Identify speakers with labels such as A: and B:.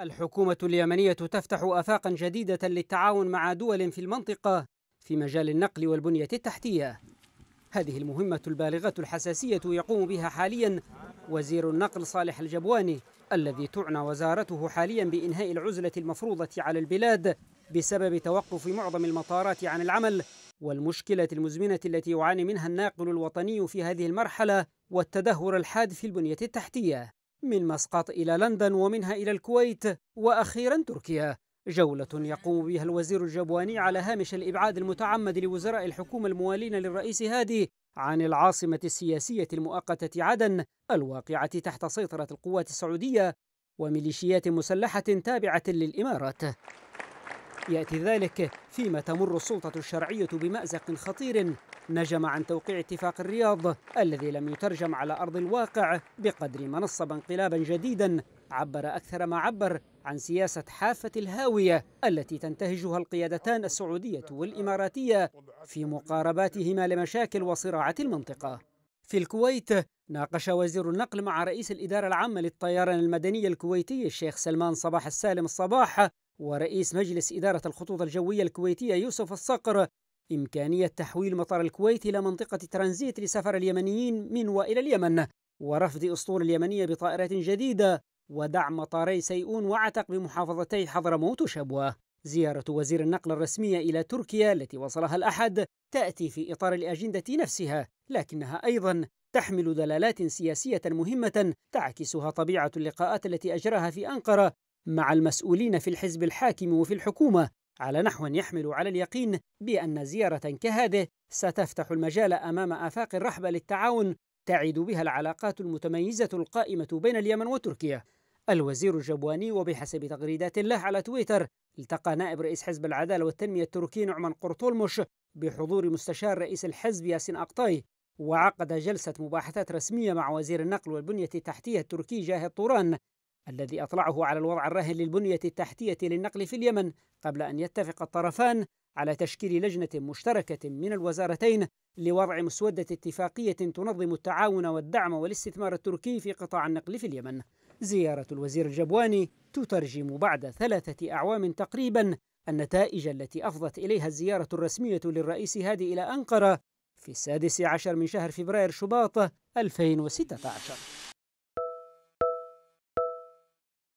A: الحكومة اليمنية تفتح آفاقا جديدة للتعاون مع دول في المنطقة في مجال النقل والبنية التحتية هذه المهمة البالغة الحساسية يقوم بها حاليا وزير النقل صالح الجبواني الذي تعنى وزارته حاليا بإنهاء العزلة المفروضة على البلاد بسبب توقف معظم المطارات عن العمل والمشكلة المزمنة التي يعاني منها الناقل الوطني في هذه المرحلة والتدهور الحاد في البنية التحتية من مسقط إلى لندن ومنها إلى الكويت وأخيرا تركيا جولة يقوم بها الوزير الجبواني على هامش الإبعاد المتعمد لوزراء الحكومة الموالين للرئيس هادي عن العاصمة السياسية المؤقتة عدن الواقعة تحت سيطرة القوات السعودية وميليشيات مسلحة تابعة للإمارات يأتي ذلك فيما تمر السلطة الشرعية بمأزق خطير نجم عن توقيع اتفاق الرياض الذي لم يترجم على أرض الواقع بقدر ما نصب انقلابا جديدا عبر أكثر ما عبر عن سياسة حافة الهاوية التي تنتهجها القيادتان السعودية والإماراتية في مقارباتهما لمشاكل وصراعات المنطقة في الكويت ناقش وزير النقل مع رئيس الإدارة العامة للطيران المدني الكويتي الشيخ سلمان صباح السالم الصباح ورئيس مجلس إدارة الخطوط الجوية الكويتية يوسف الصقر إمكانية تحويل مطار الكويت إلى منطقة ترانزيت لسفر اليمنيين من وإلى اليمن ورفض أسطول اليمنية بطائرات جديدة ودعم مطاري سيئون وعتق بمحافظتي حضرموت وشبوة زيارة وزير النقل الرسمية إلى تركيا التي وصلها الأحد تأتي في إطار الأجندة نفسها لكنها أيضا تحمل دلالات سياسية مهمة تعكسها طبيعة اللقاءات التي أجراها في أنقرة مع المسؤولين في الحزب الحاكم وفي الحكومة على نحو يحمل على اليقين بأن زيارة كهذه ستفتح المجال أمام آفاق رحبة للتعاون تعد بها العلاقات المتميزة القائمة بين اليمن وتركيا الوزير الجبواني وبحسب تغريدات له على تويتر التقى نائب رئيس حزب العدالة والتنمية التركي نعمان قرطولمش بحضور مستشار رئيس الحزب ياسين أقطاي وعقد جلسة مباحثات رسمية مع وزير النقل والبنية التحتية التركي جاه الطوران الذي أطلعه على الوضع الراهن للبنية التحتية للنقل في اليمن قبل أن يتفق الطرفان على تشكيل لجنة مشتركة من الوزارتين لوضع مسودة اتفاقية تنظم التعاون والدعم والاستثمار التركي في قطاع النقل في اليمن. زيارة الوزير الجبواني تترجم بعد ثلاثة أعوام تقريبا النتائج التي أفضت إليها الزيارة الرسمية للرئيس هادي إلى أنقرة في السادس عشر من شهر فبراير شباط 2016